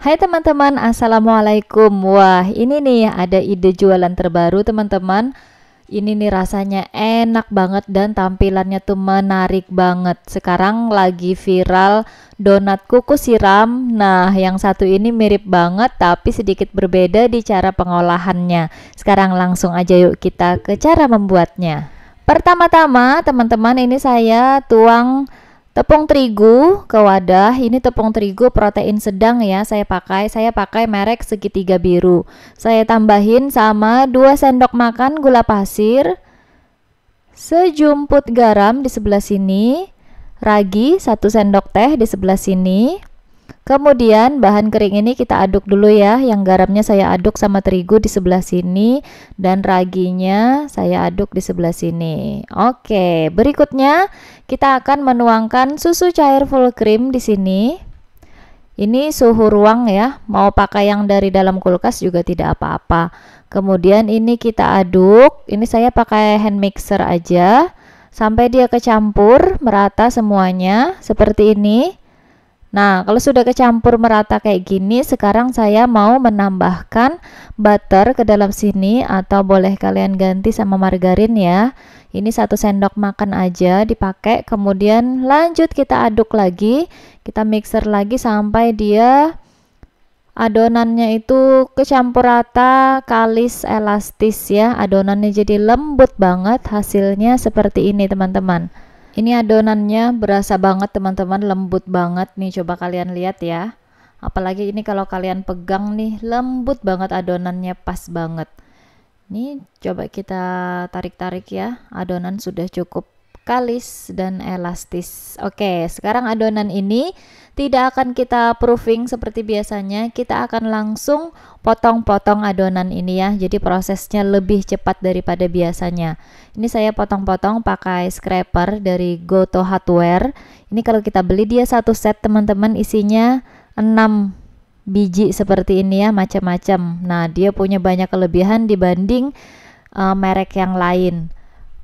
Hai teman-teman, Assalamualaikum Wah ini nih ada ide jualan terbaru teman-teman Ini nih rasanya enak banget dan tampilannya tuh menarik banget Sekarang lagi viral donat kuku siram Nah yang satu ini mirip banget tapi sedikit berbeda di cara pengolahannya Sekarang langsung aja yuk kita ke cara membuatnya Pertama-tama teman-teman ini saya tuang Tepung terigu ke wadah, ini tepung terigu protein sedang ya saya pakai, saya pakai merek segitiga biru. Saya tambahin sama 2 sendok makan gula pasir, sejumput garam di sebelah sini, ragi 1 sendok teh di sebelah sini, Kemudian bahan kering ini kita aduk dulu ya, yang garamnya saya aduk sama terigu di sebelah sini dan raginya saya aduk di sebelah sini. Oke, berikutnya kita akan menuangkan susu cair full cream di sini. Ini suhu ruang ya, mau pakai yang dari dalam kulkas juga tidak apa-apa. Kemudian ini kita aduk, ini saya pakai hand mixer aja sampai dia kecampur merata semuanya seperti ini. Nah, kalau sudah kecampur merata kayak gini, sekarang saya mau menambahkan butter ke dalam sini atau boleh kalian ganti sama margarin ya. Ini satu sendok makan aja dipakai, kemudian lanjut kita aduk lagi, kita mixer lagi sampai dia adonannya itu kecampur rata, kalis elastis ya. Adonannya jadi lembut banget, hasilnya seperti ini teman-teman. Ini adonannya berasa banget teman-teman, lembut banget nih coba kalian lihat ya. Apalagi ini kalau kalian pegang nih, lembut banget adonannya pas banget. Ini coba kita tarik-tarik ya, adonan sudah cukup kalis dan elastis. Oke, sekarang adonan ini tidak akan kita proofing seperti biasanya, kita akan langsung potong-potong adonan ini ya. Jadi prosesnya lebih cepat daripada biasanya. Ini saya potong-potong pakai scraper dari Goto Hardware. Ini kalau kita beli dia satu set teman-teman isinya 6 biji seperti ini ya, macam-macam. Nah, dia punya banyak kelebihan dibanding uh, merek yang lain.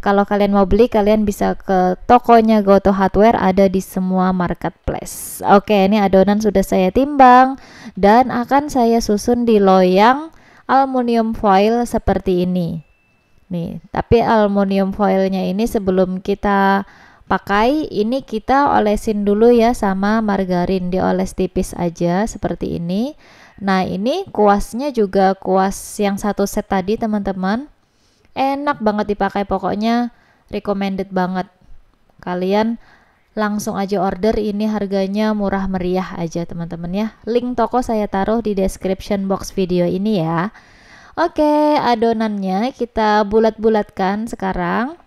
Kalau kalian mau beli, kalian bisa ke tokonya Goto Hardware ada di semua marketplace. Oke, ini adonan sudah saya timbang dan akan saya susun di loyang aluminium foil seperti ini. Nih, tapi aluminium foilnya ini sebelum kita pakai ini kita olesin dulu ya sama margarin dioles tipis aja seperti ini nah ini kuasnya juga kuas yang satu set tadi teman-teman enak banget dipakai pokoknya recommended banget kalian langsung aja order ini harganya murah meriah aja teman-teman ya link toko saya taruh di description box video ini ya oke adonannya kita bulat-bulatkan sekarang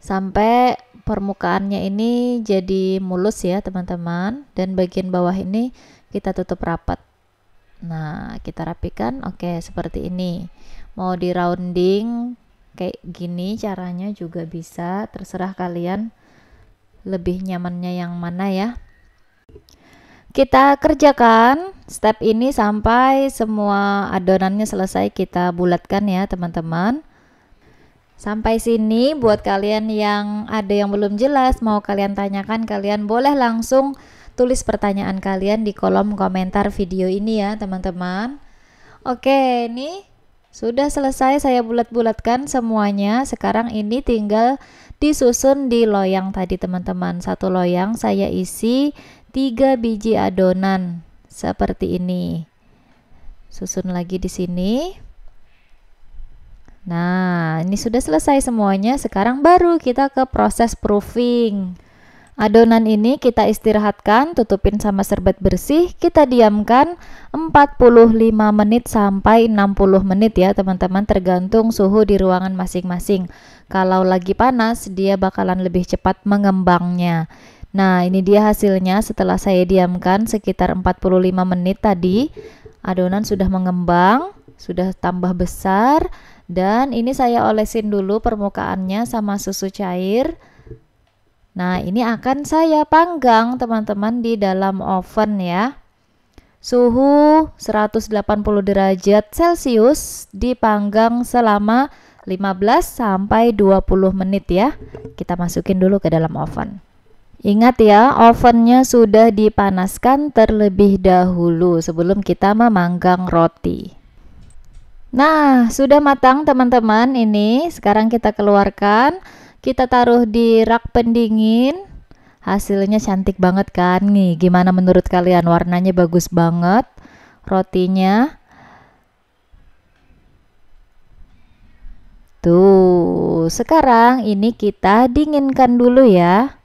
sampai permukaannya ini jadi mulus ya teman-teman dan bagian bawah ini kita tutup rapat nah kita rapikan oke seperti ini mau di rounding kayak gini caranya juga bisa terserah kalian lebih nyamannya yang mana ya kita kerjakan step ini sampai semua adonannya selesai kita bulatkan ya teman-teman sampai sini buat kalian yang ada yang belum jelas mau kalian tanyakan kalian boleh langsung tulis pertanyaan kalian di kolom komentar video ini ya teman-teman oke ini. Sudah selesai saya bulat-bulatkan semuanya. Sekarang ini tinggal disusun di loyang tadi teman-teman. Satu loyang saya isi 3 biji adonan seperti ini. Susun lagi di sini. Nah, ini sudah selesai semuanya. Sekarang baru kita ke proses proofing. Adonan ini kita istirahatkan, tutupin sama serbet bersih, kita diamkan 45 menit sampai 60 menit ya teman-teman tergantung suhu di ruangan masing-masing. Kalau lagi panas dia bakalan lebih cepat mengembangnya. Nah ini dia hasilnya setelah saya diamkan sekitar 45 menit tadi adonan sudah mengembang, sudah tambah besar dan ini saya olesin dulu permukaannya sama susu cair Nah, ini akan saya panggang teman-teman di dalam oven ya. Suhu 180 derajat Celcius dipanggang selama 15 sampai 20 menit ya. Kita masukin dulu ke dalam oven. Ingat ya, ovennya sudah dipanaskan terlebih dahulu sebelum kita memanggang roti. Nah, sudah matang teman-teman ini. Sekarang kita keluarkan kita taruh di rak pendingin hasilnya cantik banget kan nih gimana menurut kalian warnanya bagus banget rotinya tuh sekarang ini kita dinginkan dulu ya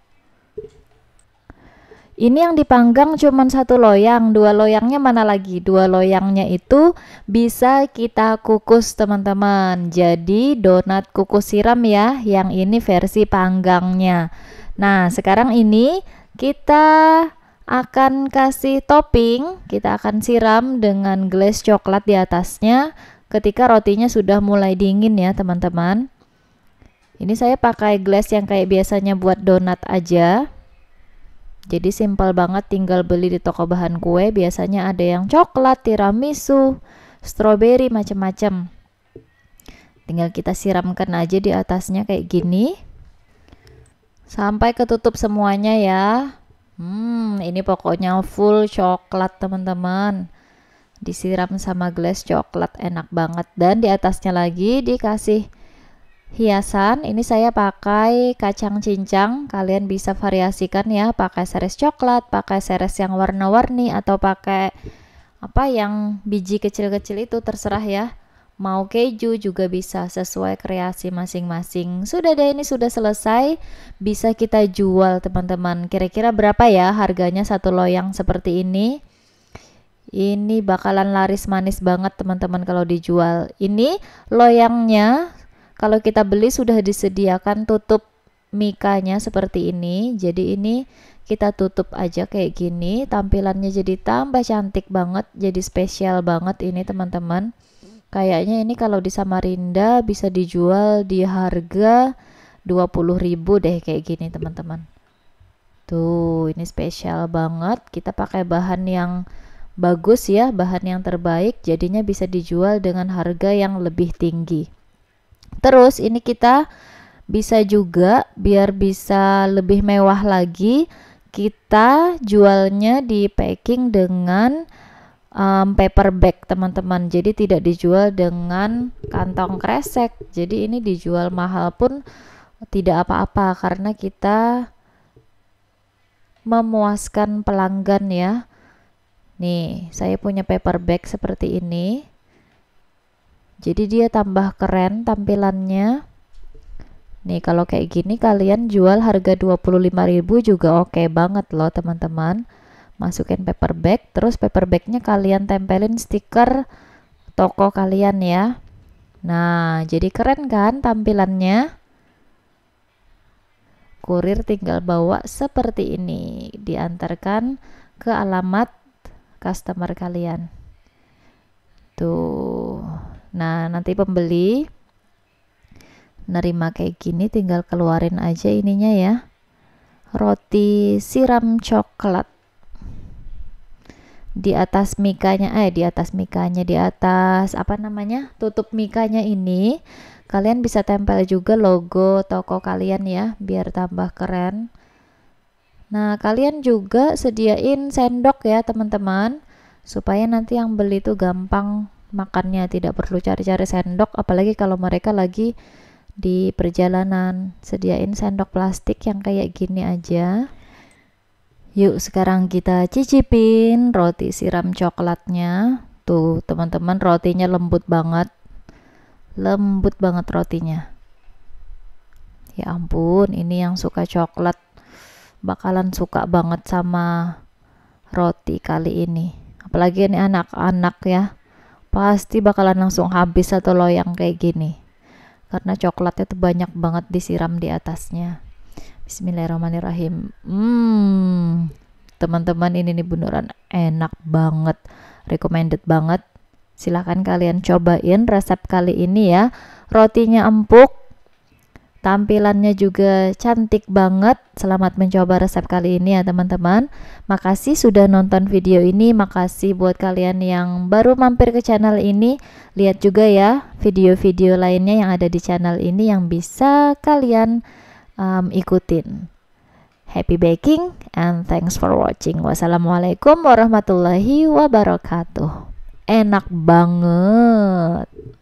ini yang dipanggang cuma satu loyang, dua loyangnya mana lagi? Dua loyangnya itu bisa kita kukus teman-teman. Jadi donat kukus siram ya, yang ini versi panggangnya. Nah sekarang ini kita akan kasih topping, kita akan siram dengan glaze coklat di atasnya ketika rotinya sudah mulai dingin ya teman-teman. Ini saya pakai glass yang kayak biasanya buat donat aja. Jadi simpel banget tinggal beli di toko bahan kue, biasanya ada yang coklat, tiramisu, stroberi macam-macam. Tinggal kita siramkan aja di atasnya kayak gini. Sampai ketutup semuanya ya. Hmm, ini pokoknya full coklat, teman-teman. Disiram sama gelas coklat enak banget dan di atasnya lagi dikasih hiasan ini saya pakai kacang cincang kalian bisa variasikan ya pakai seres coklat pakai seres yang warna-warni atau pakai apa yang biji kecil-kecil itu terserah ya mau keju juga bisa sesuai kreasi masing-masing sudah deh ini sudah selesai bisa kita jual teman-teman kira-kira berapa ya harganya satu loyang seperti ini ini bakalan laris manis banget teman-teman kalau dijual ini loyangnya kalau kita beli sudah disediakan tutup mikanya seperti ini jadi ini kita tutup aja kayak gini tampilannya jadi tambah cantik banget jadi spesial banget ini teman-teman kayaknya ini kalau di Samarinda bisa dijual di harga 20.000 deh kayak gini teman-teman tuh ini spesial banget kita pakai bahan yang bagus ya bahan yang terbaik jadinya bisa dijual dengan harga yang lebih tinggi Terus ini kita bisa juga biar bisa lebih mewah lagi kita jualnya di packing dengan um, paper bag teman-teman jadi tidak dijual dengan kantong kresek jadi ini dijual mahal pun tidak apa-apa karena kita memuaskan pelanggan ya nih saya punya paper bag seperti ini jadi dia tambah keren tampilannya nih kalau kayak gini kalian jual harga 25.000 juga oke okay banget loh teman-teman masukin paper bag terus paper bagnya kalian tempelin stiker toko kalian ya nah jadi keren kan tampilannya kurir tinggal bawa seperti ini diantarkan ke alamat customer kalian tuh nah nanti pembeli nerima kayak gini tinggal keluarin aja ininya ya roti siram coklat di atas mikanya eh di atas mikanya di atas apa namanya tutup mikanya ini kalian bisa tempel juga logo toko kalian ya biar tambah keren nah kalian juga sediain sendok ya teman-teman supaya nanti yang beli itu gampang makannya tidak perlu cari-cari sendok apalagi kalau mereka lagi di perjalanan sediain sendok plastik yang kayak gini aja yuk sekarang kita cicipin roti siram coklatnya tuh teman-teman rotinya lembut banget lembut banget rotinya ya ampun ini yang suka coklat bakalan suka banget sama roti kali ini apalagi ini anak-anak ya pasti bakalan langsung habis atau loyang kayak gini karena coklatnya tuh banyak banget disiram di atasnya Bismillahirrahmanirrahim hmm teman-teman ini nih beneran enak banget recommended banget silahkan kalian cobain resep kali ini ya rotinya empuk Tampilannya juga cantik banget. Selamat mencoba resep kali ini ya teman-teman. Makasih sudah nonton video ini. Makasih buat kalian yang baru mampir ke channel ini. Lihat juga ya video-video lainnya yang ada di channel ini yang bisa kalian um, ikutin. Happy baking and thanks for watching. Wassalamualaikum warahmatullahi wabarakatuh. Enak banget.